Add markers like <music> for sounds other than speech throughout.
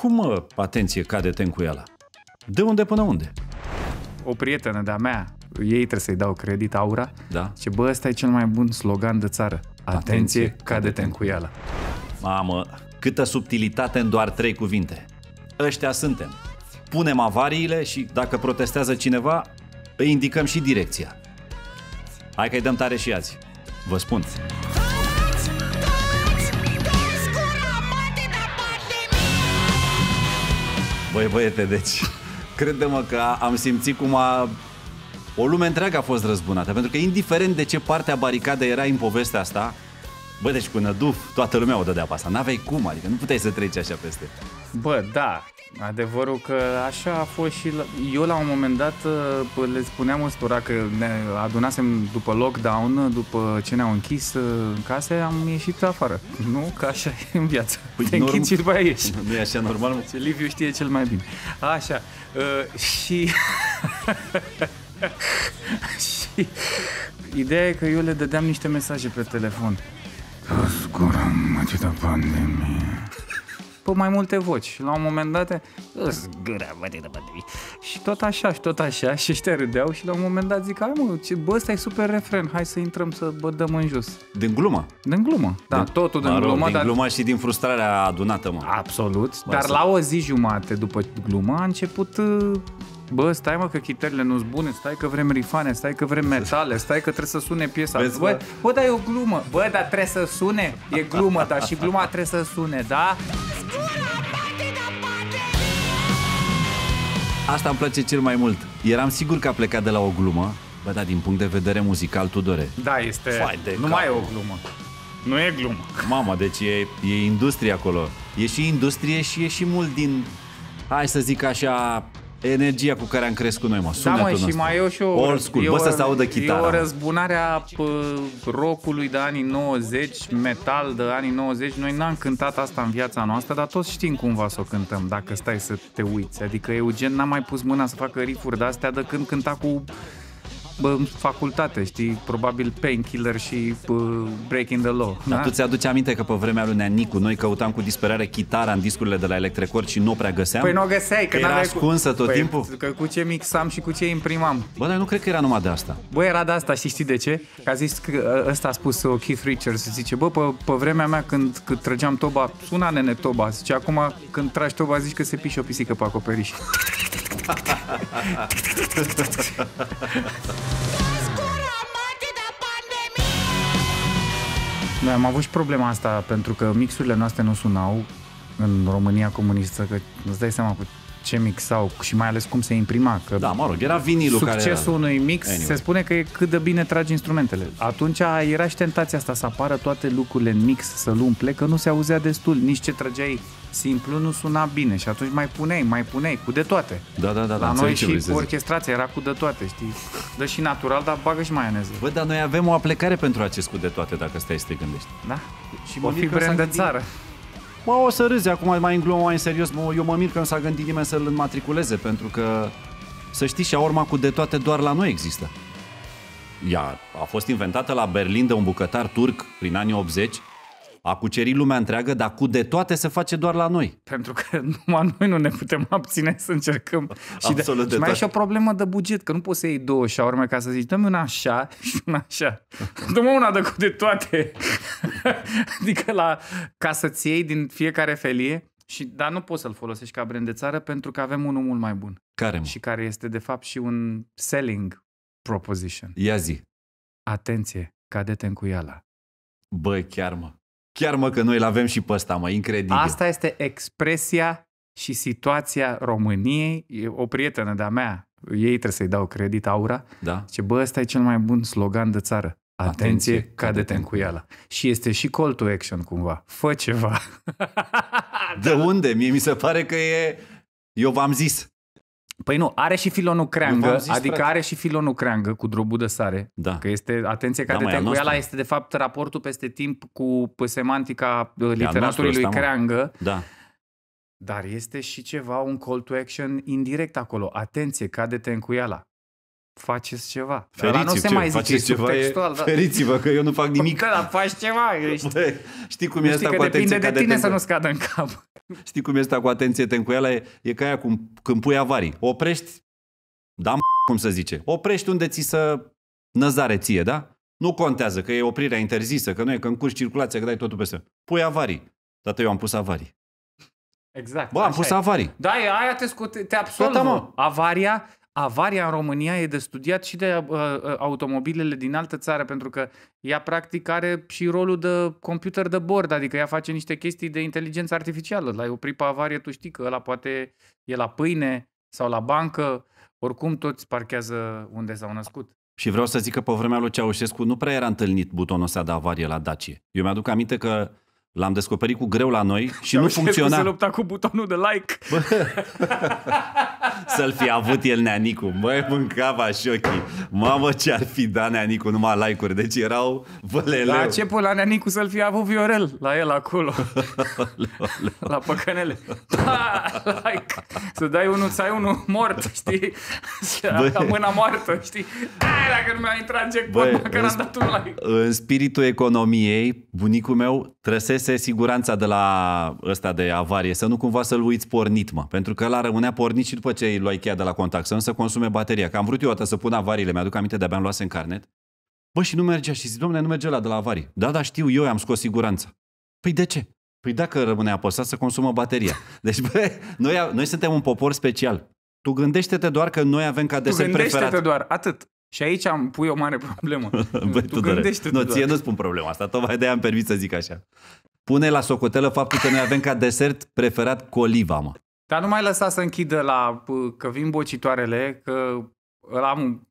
Cum, atenție, cade ea De unde până unde? O prietenă de-a mea, ei trebuie să-i dau credit, Aura, da. ce bă, ăsta e cel mai bun slogan de țară. Atenție, atenție cade ea Mamă, câtă subtilitate în doar trei cuvinte. Ăștia suntem. Punem avariile și dacă protestează cineva, îi indicăm și direcția. Hai că-i dăm tare și azi. Vă spun. Băi, băiete, deci, crede-mă că am simțit cum a o lume întreagă a fost răzbunată, pentru că indiferent de ce parte a baricadei era în povestea asta, bă, deci cu năduf, toată lumea o dădea pe asta, n-aveai cum, adică nu puteai să treci așa peste. Bă, da, adevărul că așa a fost și la... eu la un moment dat uh, le spuneam ăstora că ne adunasem după lockdown, uh, după ce ne-au închis uh, în case, am ieșit afară. Nu? Că așa e în viață. Păi Te norm... închizi și după aia ieși. Nu e așa normal, mă. Liviu știe cel mai bine. Așa. Uh, și... <laughs> și... Ideea e că eu le dădeam niște mesaje pe telefon. Scuram, mă, pandemie pe mai multe voci. La un moment dat, gura, bă, de Și tot așa, și tot așa, <laughs> și ăștia râdeau și la un moment dat zic, hai mă, ce, bă, ăsta e super refren, hai să intrăm să bădăm în jos. Din glumă? Din glumă, da, din, totul din mă glumă. Din dar... glumă și din frustrarea adunată, mă. Absolut, bă, dar să... la o zi jumate după glumă a început bă, stai mă că chitările nu-s bune, stai că vrem rifane, stai că vrem metale, stai că trebuie să sune piesa. Vezi, bă, bă, bă, dar e o glumă, bă, dar trebuie să sune, e glumă, dar și gluma trebuie să sune, da? Asta îmi place cel mai mult. Eram sigur că a plecat de la o glumă, bă, dar din punct de vedere muzical, Tudore. Da, este... de nu mai e o glumă. Nu e glumă. Mama, deci e, e industrie acolo. E și industrie și e și mult din, hai să zic așa, energia cu care am crescut noi, mă. Da, mă, și mai eu și o... Old school, eu, bă, să se audă chitara. E o răzbunare a rockului de anii 90, metal de anii 90. Noi n-am cântat asta în viața noastră, dar toți știm cumva să o cântăm, dacă stai să te uiți. Adică Eugen n-a mai pus mâna să facă rifuri de-astea de când cânta cu bă, în facultate, știi, probabil Painkiller și bă, Breaking the Law. da? tu ți-aduci aminte că pe vremea lui Neanicu noi căutam cu disperare chitara în discurile de la Electrecord și nu prea găseam? Păi nu o găseai, că, că era ascunsă tot păi, timpul. Că cu ce mixam și cu ce imprimam. Bă, dar nu cred că era numai de asta. Bă, era de asta și știi de ce? Că a zis că ă, ăsta a spus uh, Keith Richards, zice, bă, pe, pe vremea mea când, când trăgeam toba, suna nene toba, zice, acum când tragi toba zici că se pișe o pisică pe acoperiș. <laughs> Noi am avut și problema asta pentru că mixurile noastre nu sunau în România comunistă, că îți dai seama cu ce mixau și mai ales cum se imprima. Că da, mă rog, era vinilul succesul care succesul unui mix anyway. se spune că e cât de bine tragi instrumentele. Atunci era și tentația asta să apară toate lucrurile în mix, să-l umple, că nu se auzea destul, nici ce trăgeai simplu nu suna bine și atunci mai puneai, mai puneai, cu de toate. Da, da, da. da La noi și cu orchestrația era cu de toate, știi? Dă și natural, dar bagă și maioneză. Bă, dar noi avem o aplecare pentru acest cu de toate, dacă stai să te gândești. Da? Deci, și o fi brand de țară. Mă, o să râzi acum mai în glumă, mai în serios. Mă, eu mă mir că nu s-a gândit nimeni să-l înmatriculeze, pentru că, să știi, și urma cu de toate doar la noi există. Ea a fost inventată la Berlin de un bucătar turc prin anii 80 a cucerit lumea întreagă, dar cu de toate se face doar la noi. Pentru că <laughs> numai noi nu ne putem abține să încercăm. și de, Absolut de, și mai e și o problemă de buget, că nu poți să iei două șaurme ca să zici, dă-mi una așa și una așa. <laughs> dă-mă una de cu de toate. <laughs> adică la, ca să-ți iei din fiecare felie, și, dar nu poți să-l folosești ca brand de țară pentru că avem unul mult mai bun. Care mă? Și care este de fapt și un selling proposition. Ia zi. Atenție, cadete în cuiala. Băi, chiar mă. Chiar mă că noi îl avem și pe ăsta, mă, incredibil. Asta este expresia și situația României. O prietenă de-a mea, ei trebuie să-i dau credit, Aura, da. ce bă, ăsta e cel mai bun slogan de țară. Atenție, Atenție cade-te în cuiala. Și este și call to action cumva. Fă ceva. de unde? Mie mi se pare că e... Eu v-am zis. Păi nu, are și filonul creangă, zis, adică frate. are și filonul creangă cu drobul de sare. Da. Că este, atenție, că da, de cu ăla este de fapt raportul peste timp cu semantica uh, literaturii lui creangă. Da. Dar este și ceva, un call to action indirect acolo. Atenție, cade-te în cuiala faceți ceva. Feriți-vă, nu se mai zice ceva textual, e, da. Feriți-vă că eu nu fac nimic. Că da, faci ceva. Ești... Da, <laughs> știi cum e asta cu atenție? depinde de tine să nu scadă cadă în cap. Știi cum e asta cu atenție cu ea, e ca aia cum, când pui avarii. Oprești, da, cum să zice, oprești unde ți să năzare ție, da? Nu contează că e oprirea interzisă, că nu e, că încurci circulația, că dai totul peste. Pui avarii. Tată, eu am pus avarii. Exact. Bă, am pus e. avarii. Da, aia te, scu- te absolvă. Avaria avaria în România e de studiat și de uh, uh, automobilele din altă țară, pentru că ea practic are și rolul de computer de bord, adică ea face niște chestii de inteligență artificială. L-ai oprit pe avarie, tu știi că ăla poate e la pâine sau la bancă, oricum toți parchează unde s-au născut. Și vreau să zic că pe vremea lui Ceaușescu nu prea era întâlnit butonul ăsta de avarie la Dacie. Eu mi-aduc aminte că L-am descoperit cu greu la noi și nu funcționa. Se lupta cu butonul de like. Să-l fi avut el Neanicu. Măi, mâncava șochii. Mamă, ce-ar fi da Neanicu numai like-uri. Deci erau văleleu. La ce la Neanicu să-l fi avut Viorel? La el acolo. la păcănele. Da, like. Să dai unul, să ai unul mort, știi? Să mâna moartă, știi? Ai, dacă nu mi-a intrat jackpot, măcar am dat un like. În spiritul economiei, bunicul meu trăsese iese siguranța de la ăsta de avarie, să nu cumva să-l uiți pornit, mă. Pentru că la rămânea pornit și după ce îi luai cheia de la contact, să nu se consume bateria. Că am vrut eu o să pun avariile, mi-aduc aminte de abia am luat în carnet. Bă, și nu mergea și zic, domnule, nu merge la de la avarii. Da, da, știu, eu am scos siguranța. Păi de ce? Păi dacă rămâne apăsat, să consumă bateria. <laughs> Deci, bă, noi, noi suntem un popor special. Tu gândește-te doar că noi avem ca desen preferat. Tu gândește-te doar, atât. Și aici am pui o mare problemă. <laughs> Bă, tu, tu gândește-te Nu, ție nu spun problema asta, tocmai de-aia am permis să zic așa pune la socotelă faptul că noi avem ca desert preferat coliva, mă. Dar nu mai lăsa să închidă la că vin bocitoarele, că am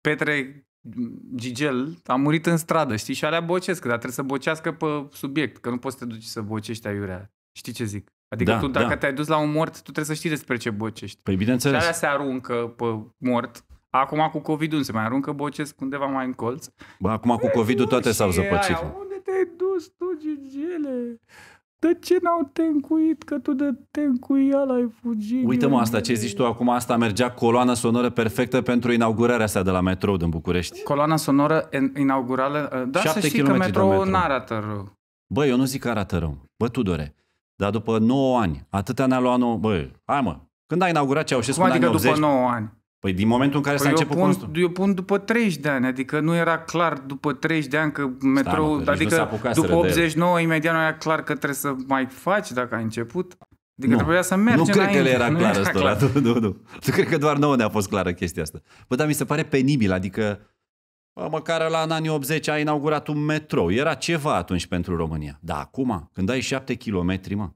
Petre Gigel a murit în stradă, știi? Și alea bocesc, dar trebuie să bocească pe subiect, că nu poți să te duci să bocești aiurea. Știi ce zic? Adică da, tu dacă da. te-ai dus la un mort, tu trebuie să știi despre ce bocești. Păi bineînțeles. Și alea se aruncă pe mort. Acum cu covid ul se mai aruncă, bocesc undeva mai în colț. Bă, acum cu covid toate s-au zăpăcit. Aia, te-ai dus tu, Gigele? De ce n-au tencuit? Că tu de tencuială ai fugit. Uită-mă asta, ce zici tu acum, asta mergea coloana sonoră perfectă pentru inaugurarea asta de la metrou din București. Coloana sonoră inaugurală, da să știi că metrou metro. nu arată rău. Bă, eu nu zic că arată rău. Bă, Tudore, dar după 9 ani, atâta ne-a luat 9... Bă, hai mă, când ai inaugurat Ceaușescu Cum adică în 80... după 9 ani? Păi din momentul în care păi s-a început pun, Eu pun după 30 de ani, adică nu era clar după 30 de ani că metrou, Stai, mă, adică după 89 imediat nu era clar că trebuie să mai faci dacă ai început. Adică nu. trebuia să mergi Nu cred înainte. că le era clar asta, clar. <laughs> Nu, nu, nu. Nu cred că doar nouă ne-a fost clară chestia asta. Bă, dar mi se pare penibil, adică bă, măcar la în anii 80 a inaugurat un metrou. Era ceva atunci pentru România. Da, acum, când ai 7 kilometri, mă,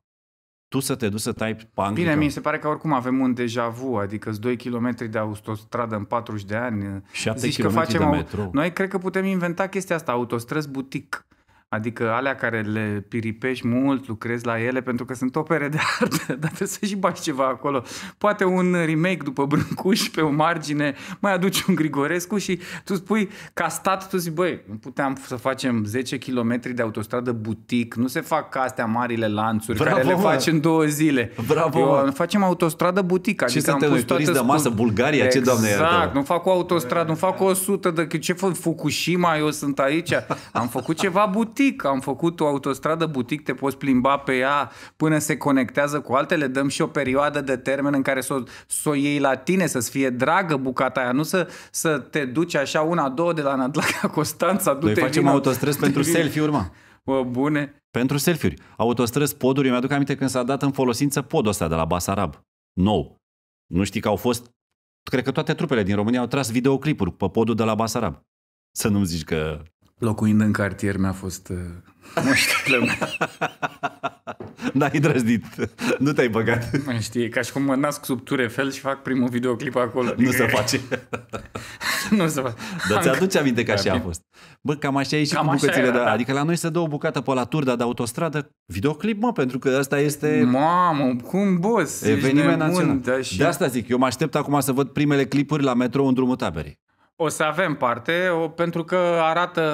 tu să te duci să tai punk. Bine, mi se pare că oricum avem un deja vu, adică 2 km de autostradă în 40 de ani. 7 Zici km că facem de metro. Noi cred că putem inventa chestia asta, autostrăzi butic. Adică alea care le piripești mult, lucrezi la ele pentru că sunt opere de <laughs> artă, dar trebuie să și bagi ceva acolo. Poate un remake după Brâncuș pe o margine, mai aduci un Grigorescu și tu spui, ca stat, tu zici, băi, nu puteam să facem 10 km de autostradă butic, nu se fac astea marile lanțuri Bravo, care le faci în două zile. Bravo! Eu, facem autostradă butic. Adică ce am pus toată de masă, Bulgaria, exact, ce doamne Exact, nu fac o autostradă, nu fac o sută de... Ce fac, Fukushima, eu sunt aici. Am făcut ceva butic butic, am făcut o autostradă butic, te poți plimba pe ea până se conectează cu altele, dăm și o perioadă de termen în care să s-o, o iei la tine, să-ți fie dragă bucata aia, nu să, să te duci așa una, două de la Nădlaca Constanța, du-te Noi facem autostrăzi pentru <laughs> selfie urma. Bă, bune. Pentru selfie-uri. Autostrăzi, poduri, eu mi-aduc aminte când s-a dat în folosință podul ăsta de la Basarab. Nou. Nu știi că au fost cred că toate trupele din România au tras videoclipuri pe podul de la Basarab. Să nu-mi zici că Locuind în cartier mi-a fost uh, moștele <laughs> N-ai drăzdit, nu te-ai băgat. Mă știi, ca și cum mă nasc sub Turefel și fac primul videoclip acolo. Nu adică se face. <laughs> nu se face. Dar ți-aduce aminte că așa a fost. Bă, cam așa e și cam cu bucățile. Era, da. Adică la noi se dă o bucată pe la turda de autostradă, videoclip, mă, pentru că asta este... Mamă, cum boss! Eveniment național. și... De asta zic, eu mă aștept acum să văd primele clipuri la metrou în drumul taberei. O să avem parte, o, pentru că arată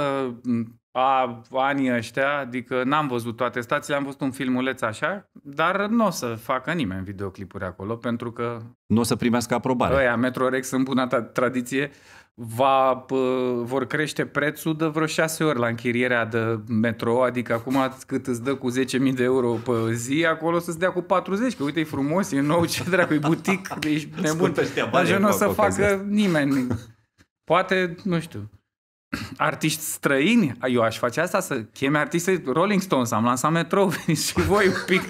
a anii ăștia, adică n-am văzut toate stațiile, am văzut un filmuleț așa, dar nu o să facă nimeni videoclipuri acolo, pentru că... Nu o să primească aprobare. Aia, Metrorex, în bună ta- tradiție, va, pă, vor crește prețul de vreo șase ori la închirierea de metro, adică acum cât îți dă cu 10.000 de euro pe zi, acolo să-ți dea cu 40, că uite, e frumos, e nou, ce dracu, e butic, ești nebun. Dar nu o să facă nimeni Poate, nu știu, <clears throat> artiști străini, eu aș face asta, să cheme artiste Rolling Stones, am lansat metrou, <laughs> și voi un pic,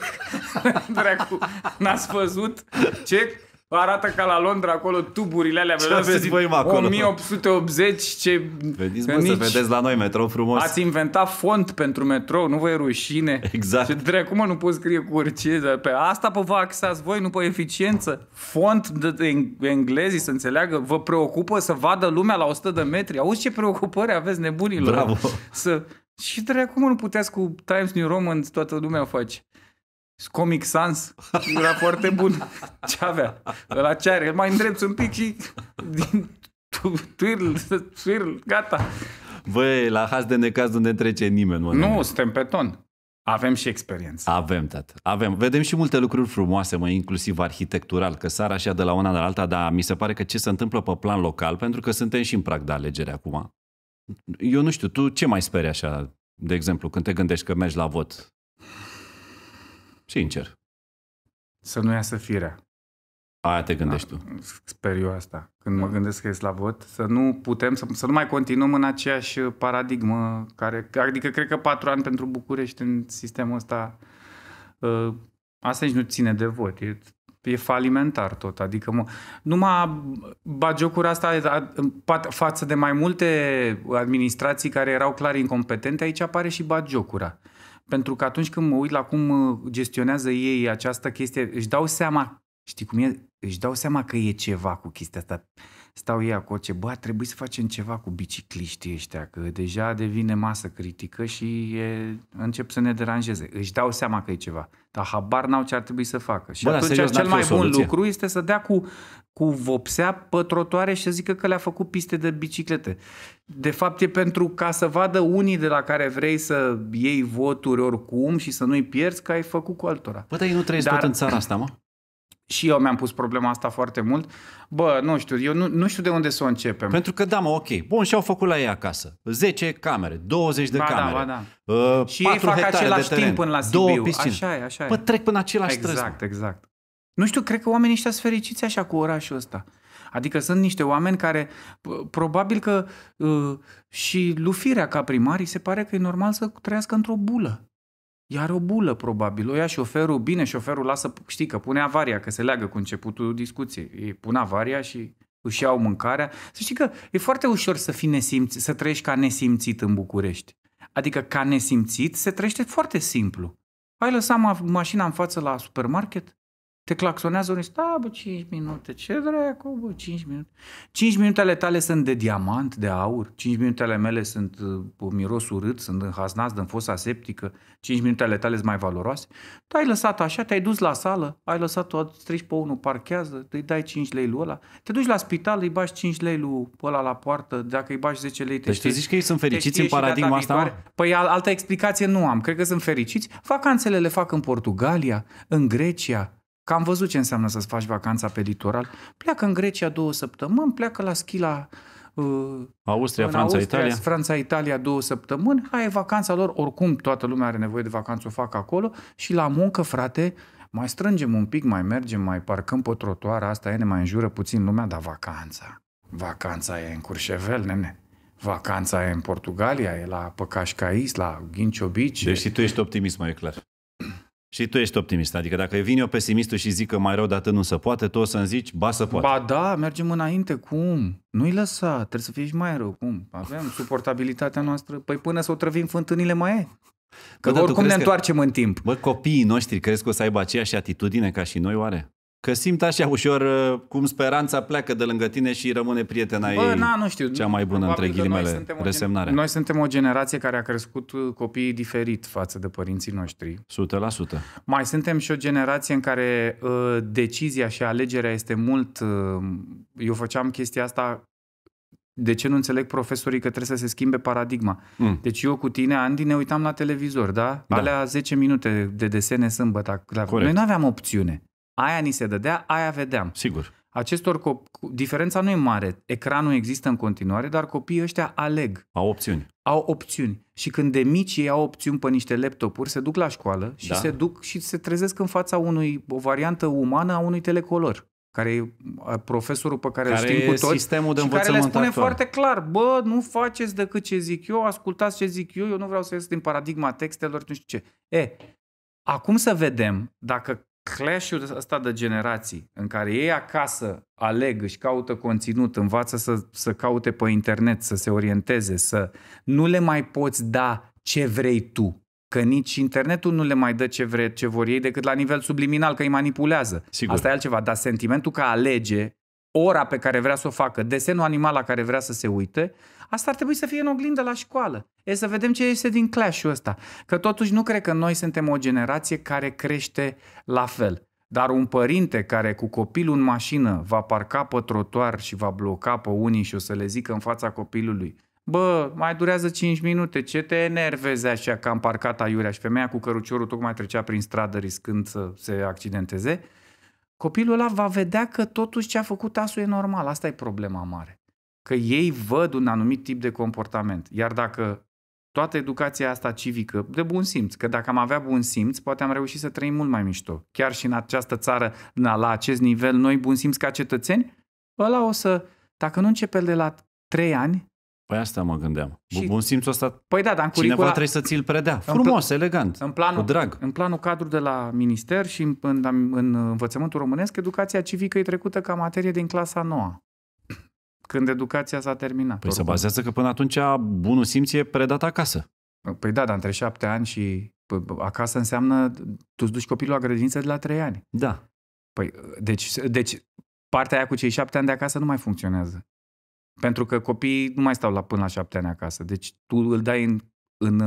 <laughs> dracu, n-ați văzut ce arată ca la Londra acolo tuburile alea. Ce aveți voi acolo? 1880 ce... Veniți mă nici... să vedeți la noi metrou frumos. Ați inventat font pentru metrou, nu vă e rușine. Exact. Ce de cum nu poți scrie cu orice? Pe asta pe vă axați voi, nu pe eficiență. Font de englezii să înțeleagă, vă preocupă să vadă lumea la 100 de metri. Auzi ce preocupări aveți nebunilor. Bravo. Să... Și de cum nu puteți cu Times New Roman toată lumea face? Comic Sans era foarte bun. Ce avea? La ce are? Mai îndrept un pic și din twirl, twirl, gata. Băi, la haz de necaz unde trece nimeni. Mă, nu, suntem pe ton. Avem și experiență. Avem, tată. Avem. Vedem și multe lucruri frumoase, mă, inclusiv arhitectural, că sar așa de la una la alta, dar mi se pare că ce se întâmplă pe plan local, pentru că suntem și în prag de alegere acum. Eu nu știu, tu ce mai speri așa, de exemplu, când te gândești că mergi la vot? Sincer. Să nu iasă firea. Aia te gândești da, tu. Sper eu asta. Când da. mă gândesc că e la vot, să nu putem, să, să nu mai continuăm în aceeași paradigmă care, adică cred că patru ani pentru București în sistemul ăsta, uh, asta nici nu ține de vot. E, e falimentar tot. Adică mă, numai bagiocuri asta față de mai multe administrații care erau clar incompetente, aici apare și bagiocura. Uh, pentru că atunci când mă uit la cum uh, gestionează ei această chestie, își dau seama, știi cum e? Își dau seama că e ceva cu chestia asta stau ei ce bă, trebuie să facem ceva cu bicicliștii ăștia, că deja devine masă critică și e, încep să ne deranjeze. Își dau seama că e ceva, dar habar n-au ce ar trebui să facă. Și Bă, atunci serios, cel mai bun lucru este să dea cu, cu vopsea pe trotuare și să zică că le-a făcut piste de biciclete. De fapt e pentru ca să vadă unii de la care vrei să iei voturi oricum și să nu-i pierzi că ai făcut cu altora. Bă, păi, dar ei nu trăiesc dar, tot în țara asta, mă? și eu mi-am pus problema asta foarte mult. Bă, nu știu, eu nu, nu știu de unde să o începem. Pentru că, da, mă, ok. Bun, și-au făcut la ei acasă. 10 camere, 20 de ba, da, camere. Da, ba, da. Uh, și ei fac același de timp până la Sibiu. Două piscine, Așa e, așa e. Bă, trec până același exact, trăzi. Exact, exact. Nu știu, cred că oamenii ăștia sunt fericiți așa cu orașul ăsta. Adică sunt niște oameni care, probabil că uh, și lufirea ca primarii se pare că e normal să trăiască într-o bulă iar o bulă probabil. O ia șoferul, bine, șoferul lasă, știi că pune avaria, că se leagă cu începutul discuției. Ei pun avaria și își iau mâncarea. Să știi că e foarte ușor să fii nesimțit, să trăiești ca nesimțit în București. Adică ca nesimțit se trăiește foarte simplu. Ai lăsat ma- mașina în față la supermarket? Te claxonează unii, și da, bă, 5 minute, ce dracu, bă, 5 minute. 5 minutele tale sunt de diamant, de aur, 5 minutele mele sunt uh, miros urât, sunt în în fosa septică, 5 minutele tale sunt mai valoroase. Tu ai lăsat așa, te-ai dus la sală, ai lăsat-o, strici pe unul, parchează, îi dai 5 lei lui ăla, te duci la spital, îi bași 5 lei lui ăla la poartă, dacă îi bași 10 lei, te deci știi, zici că ei sunt fericiți în paradigma asta? Viitoare. Păi altă explicație nu am, cred că sunt fericiți. Vacanțele le fac în Portugalia, în Grecia, Că am văzut ce înseamnă să-ți faci vacanța pe litoral. Pleacă în Grecia două săptămâni, pleacă la schi la... Uh, Austria, Franța, Austria, Italia. Franța, Italia două săptămâni. Hai, vacanța lor, oricum toată lumea are nevoie de vacanță, o fac acolo. Și la muncă, frate, mai strângem un pic, mai mergem, mai parcăm pe trotuar, asta e, ne mai înjură puțin lumea, dar vacanța. Vacanța e în Curșevel, nene. Vacanța e în Portugalia, e la Păcașcais, la Ghinciobici. Deci și tu ești optimist, mai e clar. Și tu ești optimist, adică dacă vine o pesimistul și zic că mai rău de atât nu se poate, tu o să-mi zici, ba să poate. Ba da, mergem înainte, cum? Nu-i lăsa, trebuie să fie mai rău, cum? Avem suportabilitatea noastră, păi până să o trăvim fântânile mai e. Că bă, oricum ne întoarcem că, în timp. Bă, copiii noștri crezi că o să aibă aceeași atitudine ca și noi, oare? Că simt așa ușor uh, cum speranța pleacă de lângă tine și rămâne prietena Bă, ei na, nu știu. cea mai bună Probabil între ghilimele, noi resemnare. noi suntem o generație care a crescut uh, copiii diferit față de părinții noștri. 100%. Mai suntem și o generație în care uh, decizia și alegerea este mult... Uh, eu făceam chestia asta de ce nu înțeleg profesorii că trebuie să se schimbe paradigma? Mm. Deci eu cu tine, Andy, ne uitam la televizor, da? da. Alea 10 minute de desene sâmbătă. Noi nu aveam opțiune. Aia ni se dădea, aia vedeam. Sigur. Acestor cop- diferența nu e mare. Ecranul există în continuare, dar copiii ăștia aleg. Au opțiuni. Au opțiuni. Și când de mici ei au opțiuni pe niște laptopuri, se duc la școală și da. se duc și se trezesc în fața unui o variantă umană a unui telecolor care e profesorul pe care, care îl știm cu toți sistemul de și care le spune actual. foarte clar, bă, nu faceți decât ce zic eu, ascultați ce zic eu, eu nu vreau să ies din paradigma textelor, nu știu ce. E, acum să vedem dacă clash-ul ăsta de generații, în care ei acasă aleg, își caută conținut, învață să, să caute pe internet, să se orienteze, să nu le mai poți da ce vrei tu. Că nici internetul nu le mai dă ce, vre, ce vor ei decât la nivel subliminal, că îi manipulează. Sigur. Asta e altceva, dar sentimentul că alege ora pe care vrea să o facă, desenul animal la care vrea să se uite, Asta ar trebui să fie în oglindă la școală. E să vedem ce este din clash ăsta. Că totuși nu cred că noi suntem o generație care crește la fel. Dar un părinte care cu copilul în mașină va parca pe trotuar și va bloca pe unii și o să le zică în fața copilului Bă, mai durează 5 minute, ce te enervezi așa că am parcat aiurea și femeia cu căruciorul tocmai trecea prin stradă riscând să se accidenteze, copilul ăla va vedea că totuși ce a făcut asul e normal, asta e problema mare că ei văd un anumit tip de comportament. Iar dacă toată educația asta civică, de bun simț, că dacă am avea bun simț, poate am reușit să trăim mult mai mișto. Chiar și în această țară, na, la acest nivel, noi bun simț ca cetățeni, ăla o să, dacă nu începe de la 3 ani, Păi asta mă gândeam. Și... Bun simțul ăsta, păi da, dar în curicula... cineva trebuie să ți-l predea. Frumos, în pl- elegant, în planul, cu drag. În planul cadru de la minister și în, în, în învățământul românesc, educația civică e trecută ca materie din clasa noua când educația s-a terminat. Păi se bazează că până atunci bunul simț e predat acasă. Păi da, dar între șapte ani și acasă înseamnă tu îți duci copilul la grădiniță de la trei ani. Da. Păi, deci, deci partea aia cu cei șapte ani de acasă nu mai funcționează. Pentru că copiii nu mai stau la până la șapte ani acasă. Deci tu îl dai în, în,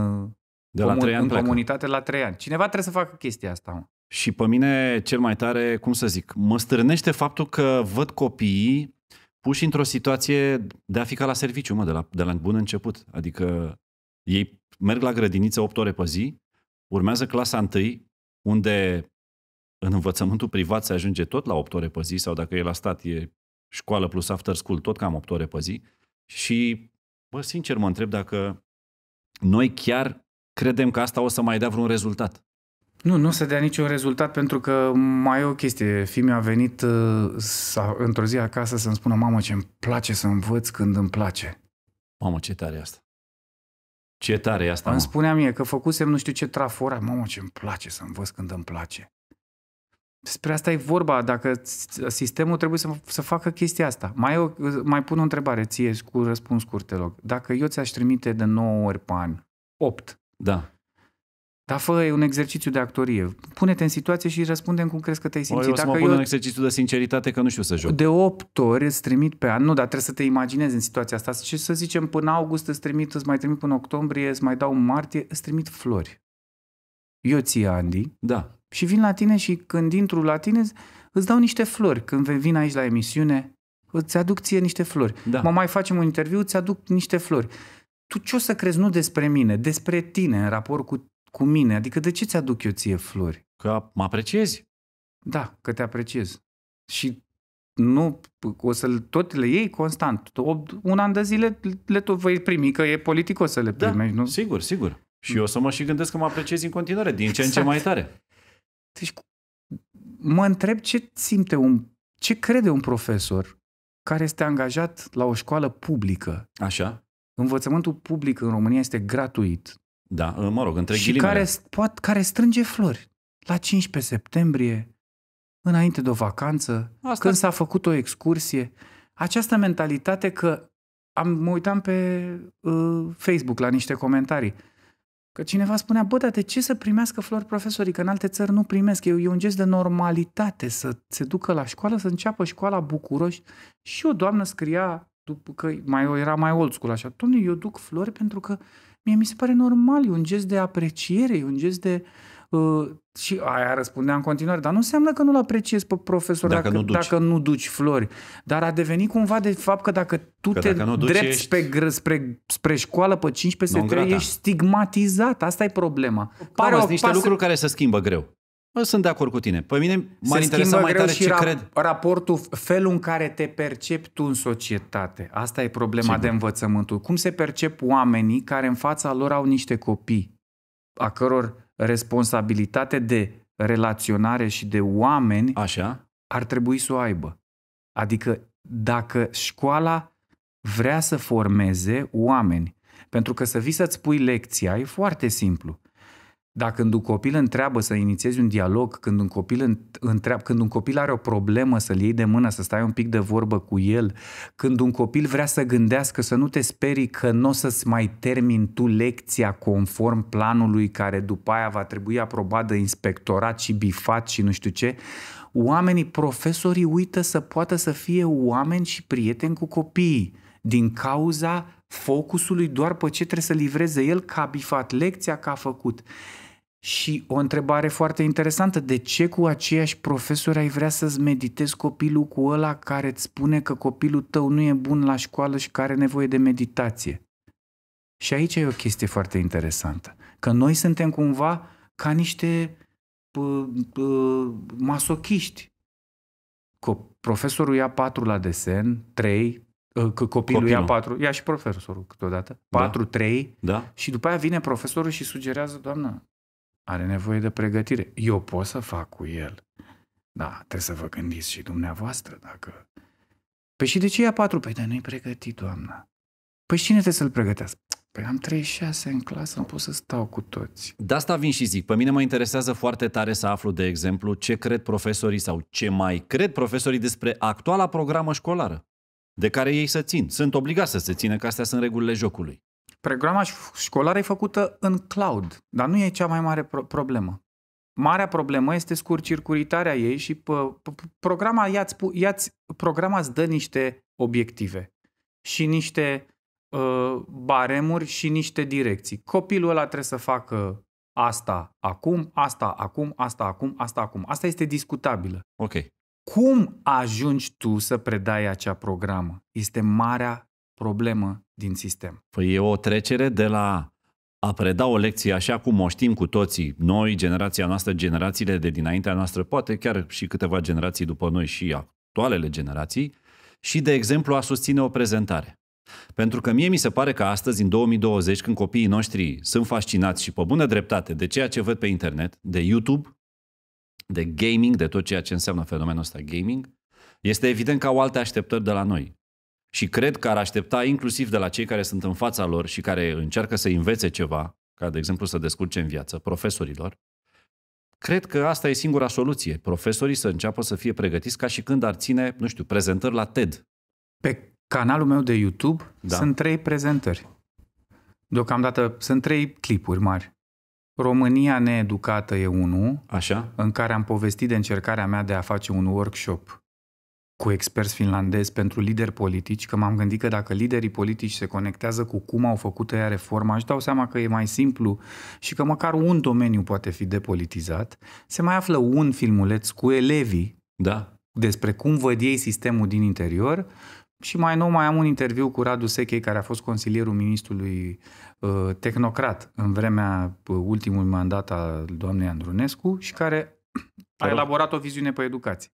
de uh, comun, la 3 ani în comunitate la trei ani. Cineva trebuie să facă chestia asta. Mă. Și pe mine cel mai tare, cum să zic, mă stârnește faptul că văd copiii puși într-o situație de a fi ca la serviciu, mă, de la, de la bun început. Adică ei merg la grădiniță 8 ore pe zi, urmează clasa 1, unde în învățământul privat se ajunge tot la 8 ore pe zi, sau dacă e la stat, e școală plus after school, tot cam 8 ore pe zi. Și, bă, sincer mă întreb dacă noi chiar credem că asta o să mai dea vreun rezultat. Nu, nu o să dea niciun rezultat pentru că mai e o chestie. Fimi a venit uh, a într-o zi acasă să-mi spună mamă ce îmi place să învăț când îmi place. Mamă, ce tare e asta. Ce tare e asta, Îmi mă. spunea mie că făcusem nu știu ce trafora. Mamă, ce îmi place să învăț când îmi place. Despre asta e vorba, dacă sistemul trebuie să, să facă chestia asta. Mai, o, mai pun o întrebare ție cu răspuns scurt, te rog. Dacă eu ți-aș trimite de 9 ori pe an, 8, da. Dar fă un exercițiu de actorie. Pune-te în situație și răspundem cum crezi că te-ai simțit. eu o să mă pun eu... în exercițiu de sinceritate că nu știu să joc. De 8 ori îți trimit pe an, nu, dar trebuie să te imaginezi în situația asta și să zicem până august îți trimit, îți mai trimit până octombrie, îți mai dau martie, îți trimit flori. Eu ție, Andy, da. și vin la tine și când intru la tine îți dau niște flori. Când vin aici la emisiune, îți aduc ție niște flori. Da. Mă mai facem un interviu, îți aduc niște flori. Tu ce o să crezi nu despre mine, despre tine în raport cu cu mine. Adică de ce ți-aduc eu ție flori? Că mă apreciezi? Da, că te apreciez. Și nu, o să tot le iei constant. Un an de zile le tot vei primi, că e politicos să le da, primești, nu? sigur, sigur. Și eu o să mă și gândesc că mă apreciez în continuare, din exact. ce în ce exact. mai tare. Deci, mă întreb ce simte un, ce crede un profesor care este angajat la o școală publică. Așa. Învățământul public în România este gratuit. Da, ă, mă rog, între și care, poate, care strânge flori la 15 septembrie, înainte de o vacanță, Asta... când s-a făcut o excursie. Această mentalitate că am, mă uitam pe uh, Facebook la niște comentarii. Că cineva spunea, bă, dar de ce să primească flori profesorii? Că în alte țări nu primesc. E, e un gest de normalitate să se ducă la școală, să înceapă școala bucuroși. Și o doamnă scria, după că mai, era mai old school așa, domnule, eu duc flori pentru că Mie mi se pare normal, e un gest de apreciere, e un gest de... Uh, și aia răspundea în continuare, dar nu înseamnă că nu-l apreciezi pe profesor dacă, dacă, nu, duci. dacă nu duci flori. Dar a devenit cumva de fapt că dacă tu că te dacă duci, drepti ești... spre, gr- spre, spre școală pe 15 3, ești stigmatizat. Asta e problema. Pare o, niște pasă... lucruri care se schimbă greu. Eu sunt de acord cu tine. Pe mine m-ar mai tare și ce ra- cred. raportul, felul în care te percepi tu în societate. Asta e problema Sigur. de învățământul. Cum se percep oamenii care în fața lor au niște copii, a căror responsabilitate de relaționare și de oameni Așa. ar trebui să o aibă. Adică dacă școala vrea să formeze oameni, pentru că să vii să-ți pui lecția e foarte simplu. Dacă când un copil întreabă să inițiezi un dialog, când un copil, întreabă, când un copil are o problemă să-l iei de mână, să stai un pic de vorbă cu el, când un copil vrea să gândească, să nu te sperii că nu o să-ți mai termin tu lecția conform planului care după aia va trebui aprobat de inspectorat și bifat și nu știu ce, oamenii, profesorii uită să poată să fie oameni și prieteni cu copiii din cauza focusului doar pe ce trebuie să livreze el, ca a bifat lecția, ca a făcut. Și o întrebare foarte interesantă, de ce cu aceiași profesori ai vrea să-ți meditezi copilul cu ăla care îți spune că copilul tău nu e bun la școală și care are nevoie de meditație? Și aici e o chestie foarte interesantă, că noi suntem cumva ca niște masochiști. Co- profesorul ia patru la desen, trei, ă, că copilul, copilul ia patru, ia și profesorul câteodată, da. patru, da. trei, da. și după aia vine profesorul și sugerează, doamnă, are nevoie de pregătire. Eu pot să fac cu el. Da, trebuie să vă gândiți și dumneavoastră dacă... Păi și de ce ia patru? Păi dar nu-i pregătit, doamna. Păi cine trebuie să-l pregătească? Păi am 36 în clasă, nu pot să stau cu toți. De asta vin și zic. Pe mine mă interesează foarte tare să aflu, de exemplu, ce cred profesorii sau ce mai cred profesorii despre actuala programă școlară, de care ei să țin. Sunt obligați să se țină, că astea sunt regulile jocului. Programa școlară e făcută în cloud, dar nu e cea mai mare pro- problemă. Marea problemă este scurcircuitarea ei și p- p- programa, ia-ți, ia-ți, programa îți dă niște obiective și niște uh, baremuri și niște direcții. Copilul ăla trebuie să facă asta acum, asta acum, asta acum, asta acum. Asta este discutabilă. Ok. Cum ajungi tu să predai acea programă? Este marea problemă din sistem. Păi e o trecere de la a preda o lecție așa cum o știm cu toții, noi, generația noastră, generațiile de dinaintea noastră, poate chiar și câteva generații după noi și actualele generații, și, de exemplu, a susține o prezentare. Pentru că mie mi se pare că astăzi, în 2020, când copiii noștri sunt fascinați și pe bună dreptate de ceea ce văd pe internet, de YouTube, de gaming, de tot ceea ce înseamnă fenomenul ăsta gaming, este evident că au alte așteptări de la noi. Și cred că ar aștepta inclusiv de la cei care sunt în fața lor și care încearcă să învețe ceva, ca de exemplu să descurce în viață, profesorilor, cred că asta e singura soluție. Profesorii să înceapă să fie pregătiți ca și când ar ține, nu știu, prezentări la TED. Pe canalul meu de YouTube da. sunt trei prezentări. Deocamdată sunt trei clipuri mari. România needucată e unul, Așa. în care am povestit de încercarea mea de a face un workshop cu experți finlandezi pentru lideri politici, că m-am gândit că dacă liderii politici se conectează cu cum au făcut ea reforma, își dau seama că e mai simplu și că măcar un domeniu poate fi depolitizat, se mai află un filmuleț cu elevii da. despre cum văd ei sistemul din interior și mai nou mai am un interviu cu Radu Sechei, care a fost consilierul ministrului uh, tehnocrat în vremea uh, ultimului mandat al doamnei Andrunescu și care a elaborat o viziune pe educație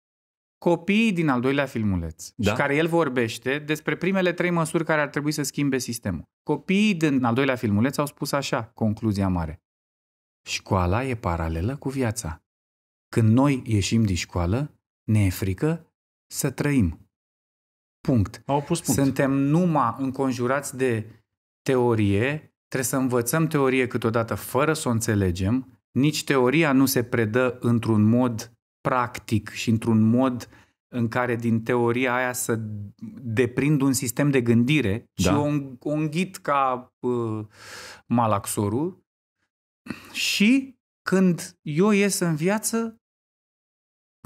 copiii din al doilea filmuleț da? și care el vorbește despre primele trei măsuri care ar trebui să schimbe sistemul. Copiii din al doilea filmuleț au spus așa, concluzia mare. Școala e paralelă cu viața. Când noi ieșim din școală, ne e frică să trăim. Punct. Au pus punct. Suntem numai înconjurați de teorie, trebuie să învățăm teorie câteodată fără să o înțelegem, nici teoria nu se predă într-un mod practic și într-un mod în care din teoria aia să deprind un sistem de gândire, da. ci o, o înghit ca uh, malaxorul și când eu ies în viață,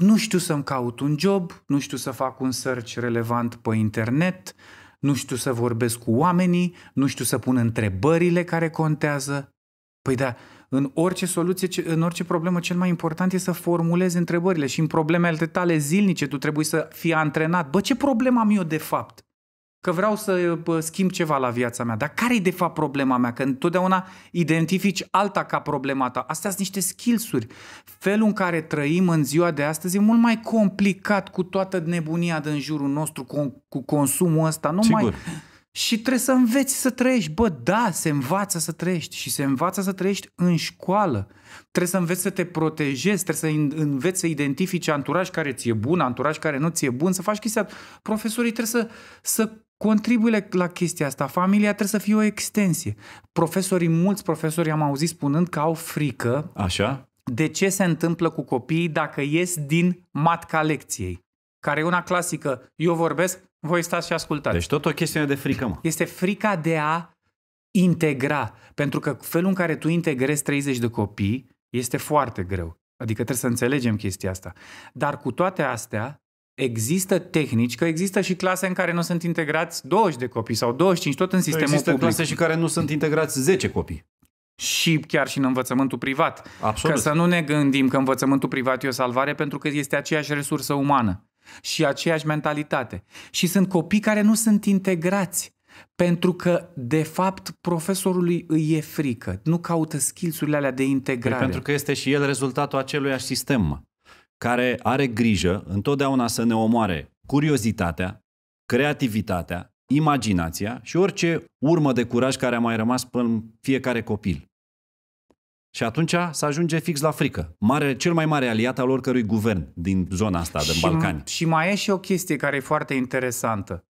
nu știu să-mi caut un job, nu știu să fac un search relevant pe internet, nu știu să vorbesc cu oamenii, nu știu să pun întrebările care contează. Păi da, în orice soluție, în orice problemă, cel mai important e să formulezi întrebările și în problemele tale zilnice tu trebuie să fii antrenat. Bă, ce problemă am eu de fapt? Că vreau să schimb ceva la viața mea. Dar care e de fapt problema mea? Că întotdeauna identifici alta ca problema ta. Astea sunt niște skills-uri. Felul în care trăim în ziua de astăzi e mult mai complicat cu toată nebunia din jurul nostru, cu, cu consumul ăsta. Nu Sigur. mai și trebuie să înveți să trăiești. Bă, da, se învață să trăiești și se învață să trăiești în școală. Trebuie să înveți să te protejezi, trebuie să înveți să identifici anturaj care ți-e bun, anturaj care nu ți-e bun, să faci chestia. Profesorii trebuie să, să contribuie la chestia asta. Familia trebuie să fie o extensie. Profesorii, mulți profesori am auzit spunând că au frică. Așa? De ce se întâmplă cu copiii dacă ies din matca lecției? Care e una clasică. Eu vorbesc, voi stați și ascultați. Deci tot o chestiune de frică, mă. Este frica de a integra. Pentru că felul în care tu integrezi 30 de copii este foarte greu. Adică trebuie să înțelegem chestia asta. Dar cu toate astea, există tehnici, că există și clase în care nu sunt integrați 20 de copii sau 25, tot în sistemul există public. Există clase și care nu sunt integrați 10 copii. Și chiar și în învățământul privat. Absolut. Că să nu ne gândim că învățământul privat e o salvare pentru că este aceeași resursă umană și aceeași mentalitate. Și sunt copii care nu sunt integrați pentru că, de fapt, profesorului îi e frică. Nu caută skills-urile alea de păi integrare. pentru că este și el rezultatul aceluiași sistem care are grijă întotdeauna să ne omoare curiozitatea, creativitatea, imaginația și orice urmă de curaj care a mai rămas până fiecare copil. Și atunci se ajunge fix la frică. Mare, cel mai mare aliat al oricărui guvern din zona asta, din Balcani. Și mai e și o chestie care e foarte interesantă.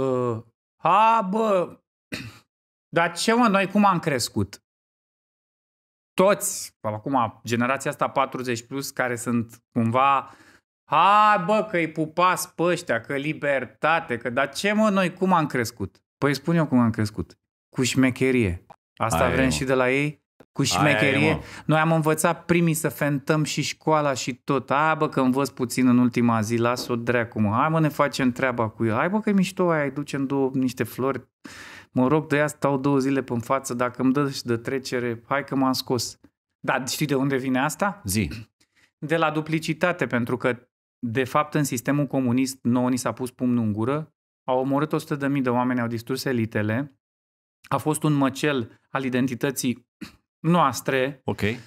Uh, a, bă, <clears throat> dar ce mă, noi cum am crescut? Toți, acum, generația asta 40 plus, care sunt cumva, a, bă, că-i pupas, pe ăștia, că libertate, că, dar ce mă, noi cum am crescut? Păi spun eu cum am crescut. Cu șmecherie. Asta Aia vrem eu. și de la ei? cu șmecherie. Aia, Noi am învățat primii să fentăm și școala și tot. A, bă, că învăț puțin în ultima zi, las-o dreacu, mă. Hai, mă, ne facem treaba cu el. Hai, bă, că mișto aia, îi ducem două niște flori. Mă rog de ea, stau două zile pe față, dacă îmi dă și de trecere, hai că m-am scos. Da, știi de unde vine asta? Zi. De la duplicitate, pentru că, de fapt, în sistemul comunist, nouă ni s-a pus pumnul în gură, au omorât 100.000 de oameni, au distrus elitele, a fost un măcel al identității noastre. okay.